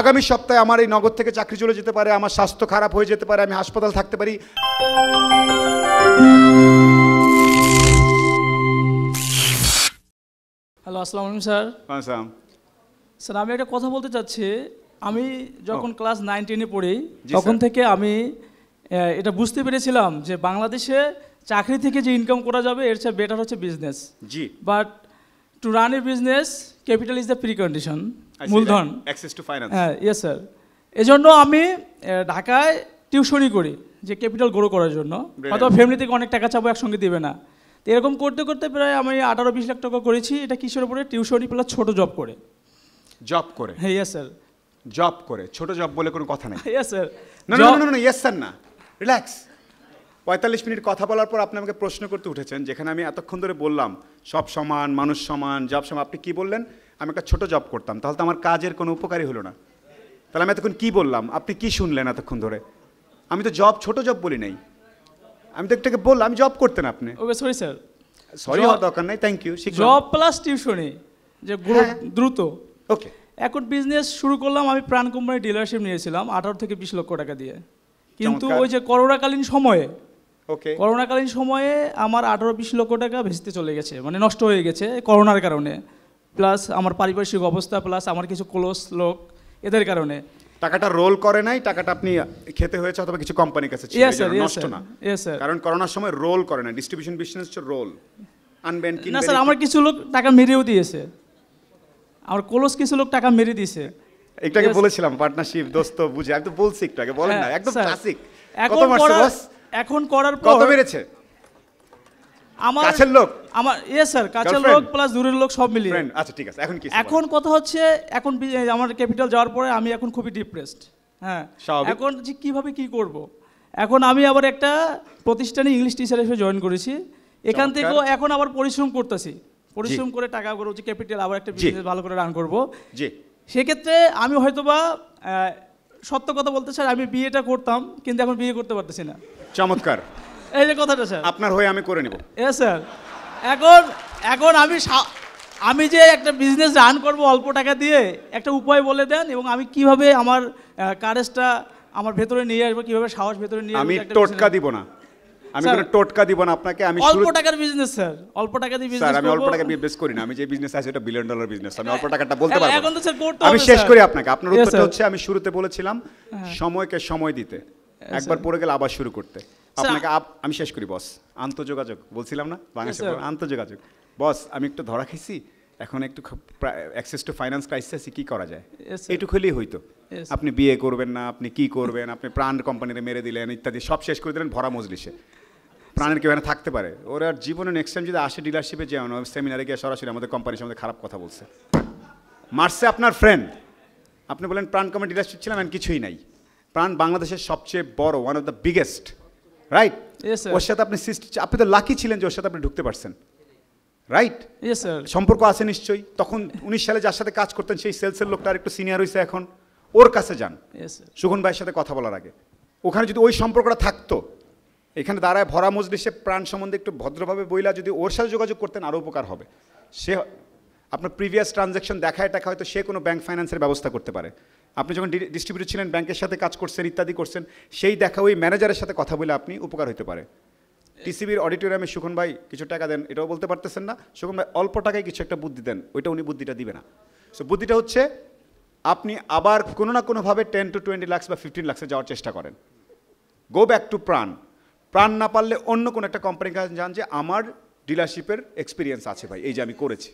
আগামী সপ্তাহে আমার এই নগদ থেকে চাকরি চলে যেতে পারে আমার স্বাস্থ্য খারাপ হয়ে যেতে পারে আমি হাসপাতাল থাকতে পারি হ্যালো আসসালামু আলাইকুম স্যার আসসালাম স্যার আমি একটা কথা বলতে চাচ্ছি আমি যখন ক্লাস নাইন টেনে পড়ি তখন থেকে আমি এটা বুঝতে পেরেছিলাম যে বাংলাদেশে চাকরি থেকে যে ইনকাম করা যাবে এর চেয়ে বেটার হচ্ছে বিজনেস জি but to run a business capital is the precondition মূলধন হ্যাঁ ইয়েস স্যার এজন্য আমি ঢাকায় টিউশনই করি যে ক্যাপিটাল গ্রো করার জন্য হয়তো ফ্যামিলি থেকে অনেক টাকা চাবো একসঙ্গে দেবে না তো এরকম করতে করতে প্রায় আমি আঠারো বিশ লাখ টাকা করেছি এটা কিসের উপরে টিউশনই প্লাস ছোট জব করে জব করে হ্যাঁ ইয়েস স্যার জব করে ছোট জব বলে কোনো কথা নেই ইয়েস স্যার না না না ইয়েস স্যার না রিল্যাক্স পঁয়তাল্লিশ মিনিট কথা বলার পর আপনি আমাকে প্রশ্ন করতে উঠেছেন যেখানে আমি এতক্ষণ ধরে বললাম সব সমান মানুষ সমান জব সমান আপনি কি বললেন আমি একটা ছোটো জব করতাম তাহলে তো আমার কাজের কোনো উপকারই হলো না তাহলে আমি এতক্ষণ কী বললাম আপনি কি শুনলেন এতক্ষণ ধরে আমি তো জব ছোট জব বলি নাই আমি তো একটাকে বললাম আমি জব করতেন আপনি ওকে সরি স্যার সরি হওয়ার দরকার নাই থ্যাংক ইউ জব প্লাস টিউশনে যে গ্রোথ হ্যাঁ, হ্যাঁ। দ্রুত ওকে এখন বিজনেস শুরু করলাম আমি প্রাণ কোম্পানি ডিলারশিপ নিয়েছিলাম আঠারো থেকে বিশ লক্ষ টাকা দিয়ে কিন্তু ওই যে করোনাকালীন সময়ে ওকে করোনাকালীন সময়ে আমার আঠারো বিশ লক্ষ টাকা ভেসতে চলে গেছে মানে নষ্ট হয়ে গেছে করোনার কারণে প্লাস আমার পারিপার্শ্বিক অবস্থা প্লাস আমার কিছু ক্লোজ লোক এদের কারণে টাকাটা রোল করে নাই টাকাটা আপনি খেতে হয়েছে অথবা কিছু কোম্পানির কাছে নষ্ট না কারণ করোনার সময় রোল করে না ডিস্ট্রিবিউশন বিজনেস হচ্ছে রোল আনবেন না স্যার আমার কিছু লোক টাকা মেরেও দিয়েছে আমার ক্লোজ কিছু লোক টাকা মেরে দিয়েছে একটাকে বলেছিলাম পার্টনারশিপ দোস্ত বুঝে আমি তো বলছি একটাকে বলেন হ্যাঁ, না একদম ক্লাসিক এখন কত এখন করার পর কত মেরেছে আমার কাছের লোক আমার স্যার কাছের লোক প্লাস দূরের লোক সব মিলিয়ে আচ্ছা ঠিক আছে এখন কি এখন কথা হচ্ছে এখন আমার ক্যাপিটাল যাওয়ার পরে আমি এখন খুবই ডিপ্রেসড হ্যাঁ এখন যে কীভাবে করব। এখন আমি আবার একটা প্রতিষ্ঠানে ইংলিশ টিচার হিসেবে জয়েন করেছি এখান থেকেও এখন আবার পরিশ্রম করতেছি পরিশ্রম করে টাকা করবো ক্যাপিটাল আবার একটা বিজনেস ভালো করে রান করবো জি সেক্ষেত্রে আমি হয়তোবা সত্য কথা বলতে স্যার আমি বিয়েটা করতাম কিন্তু এখন বিয়ে করতে পারতেছি না চমৎকার এই যে কথাটা স্যার আপনার হয়ে আমি করে নেব এস স্যার এখন এখন আমি আমি যে একটা বিজনেস রান করব অল্প টাকা দিয়ে একটা উপায় বলে দেন এবং আমি কিভাবে আমার কারেজটা আমার ভেতরে নিয়ে আসবো কিভাবে সাহস ভেতরে নিয়ে আমি টোটকা দিব না আমি কোনো টোটকা দিব না আপনাকে আমি অল্প টাকার বিজনেস স্যার অল্প টাকা দিয়ে বিজনেস স্যার আমি অল্প টাকা বিজনেস করি না আমি যে বিজনেস আছে এটা বিলিয়ন ডলার বিজনেস আমি অল্প টাকাটা বলতে পারবো এখন তো স্যার করতে আমি শেষ করি আপনাকে আপনার উত্তরটা হচ্ছে আমি শুরুতে বলেছিলাম হ্যাঁ। সময়কে সময় দিতে একবার পড়ে গেলে আবার শুরু করতে আপনাকে আমি শেষ করি বস আন্তঃযোগাযোগ বলছিলাম না বাংলাদেশ আন্তঃযোগাযোগ বস আমি একটু ধরা খেয়েছি এখন একটু অ্যাক্সেস টু ফাইন্যান্স ক্রাইসিসে কি করা যায় এটু খুলেই হইতো আপনি বিয়ে করবেন না আপনি কি করবেন আপনি প্রাণ কোম্পানিতে মেরে দিলেন ইত্যাদি সব শেষ করে দিলেন ভরা মজলিসে প্রাণের কেউ থাকতে পারে ওরা জীবনে নেক্সট টাইম যদি আসে ডিলারশিপে যেমন সেমিনারে গিয়ে সরাসরি আমাদের কোম্পানির সম্বন্ধে খারাপ কথা বলছে মার্সে আপনার ফ্রেন্ড আপনি বলেন প্রাণ কোম্পানি ডিলারশিপ ছিলাম কিছুই নাই প্রাণ বাংলাদেশের সবচেয়ে বড় one of the biggest right ওর সাথে আপনি সৃষ্টি আপনি তো লাকি ছিলেন যে ওর সাথে আপনি ঢুকতে পারছেন রাইট সম্পর্ক আছে নিশ্চয়ই তখন উনিশ সালে যার সাথে কাজ করতেন সেই সেলসের লোকটা আর একটু সিনিয়র হয়েছে এখন ওর কাছে যান সুগুন ভাইয়ের সাথে কথা বলার আগে ওখানে যদি ওই সম্পর্কটা থাকতো এখানে দাঁড়ায় ভরা মজলিসে প্রাণ সম্বন্ধে একটু ভদ্রভাবে বইলা যদি ওর সাথে যোগাযোগ করতেন আরও উপকার হবে সে আপনার প্রিভিয়াস ট্রানজ্যাকশন দেখায় টাকা হয়তো সে কোনো ব্যাঙ্ক ফাইন্যান্সের ব্যবস্থা করতে পারে আপনি যখন ডিস্ট্রিবিউটর ছিলেন ব্যাংকের সাথে কাজ করছেন ইত্যাদি করছেন সেই দেখা ওই ম্যানেজারের সাথে কথা বলে আপনি উপকার হতে পারে টিসিবির অডিটোরিয়ামে সুখন ভাই কিছু টাকা দেন এটাও বলতে পারতেছেন না সুখন ভাই অল্প টাকায় কিছু একটা বুদ্ধি দেন ওইটা উনি বুদ্ধিটা দিবে না সো বুদ্ধিটা হচ্ছে আপনি আবার কোনো না কোনোভাবে টেন টু টোয়েন্টি লাক্স বা ফিফটিন লাক্সে যাওয়ার চেষ্টা করেন গো ব্যাক টু প্রাণ প্রাণ না পারলে অন্য কোনো একটা কোম্পানির কাছে যান যে আমার ডিলারশিপের এক্সপিরিয়েন্স আছে ভাই এই যে আমি করেছি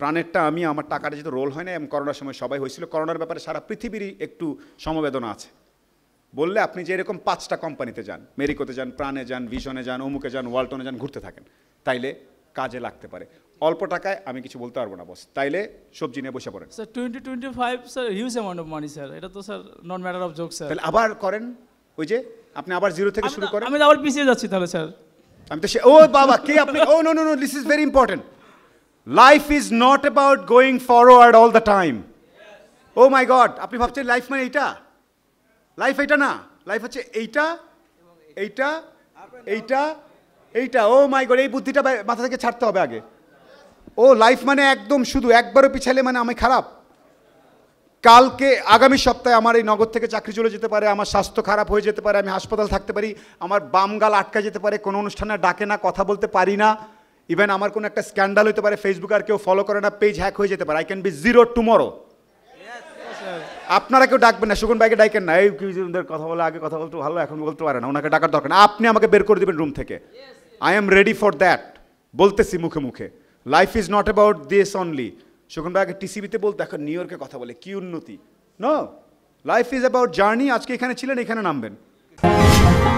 প্রাণেরটা আমি আমার টাকাটা যেহেতু রোল হয় না এবং করোনার সময় সবাই হয়েছিল করোনার ব্যাপারে সারা পৃথিবীরই একটু সমবেদনা আছে বললে আপনি যে এরকম পাঁচটা কোম্পানিতে যান মেরিকোতে যান প্রাণে যান ভিশনে যান অমুকে যান ওয়ালটনে যান ঘুরতে থাকেন তাইলে কাজে লাগতে পারে অল্প টাকায় আমি কিছু বলতে পারবো না বস তাইলে সবজি নিয়ে বসে পড়েন sir twenty twenty five sir huge amount of money sir এটা তো sir not matter of joke sir তাহলে আবার করেন ওই যে আপনি আবার জিরো থেকে শুরু করেন আমি আবার পিছিয়ে যাচ্ছি তাহলে স্যার আমি তো সে ও বাবা কে আপনি oh no no no this is very important life is not about going forward all the time oh my god আপনি ভাবছেন লাইফ মানে এইটা লাইফ এইটা না লাইফ হচ্ছে এইটা এইটা এইটা এইটা ও মাই গড এই বুদ্ধিটা মাথা থেকে ছাড়তে হবে আগে ও oh, লাইফ মানে একদম শুধু একবারও পিছালে মানে আমি খারাপ কালকে আগামী সপ্তাহে আমার এই নগর থেকে চাকরি চলে যেতে পারে আমার স্বাস্থ্য খারাপ হয়ে যেতে পারে আমি হাসপাতাল থাকতে পারি আমার বাম গাল আটকা যেতে পারে কোনো অনুষ্ঠানে ডাকে না কথা বলতে পারি না ইভেন আমার কোনো একটা স্ক্যান্ডাল হতে পারে ফেসবুক আর কেউ ফলো করে না পেজ হ্যাক হয়ে যেতে পারে I can be zero tomorrow আপনারা কেউ ডাকবেন না সুগুন ভাইকে ডাকেন না এই কথা বলে আগে কথা বলতে ভালো এখন বলতে পারে না ওনাকে ডাকার দরকার না আপনি আমাকে বের করে দেবেন রুম থেকে I am ready for that বলতেছি মুখে মুখে life is not about this only সুগুন ভাই আগে টিসিবিতে বলতে এখন নিউ ইয়র্কে কথা বলে কি উন্নতি no life is about journey আজকে এখানে ছিলেন এখানে নামবেন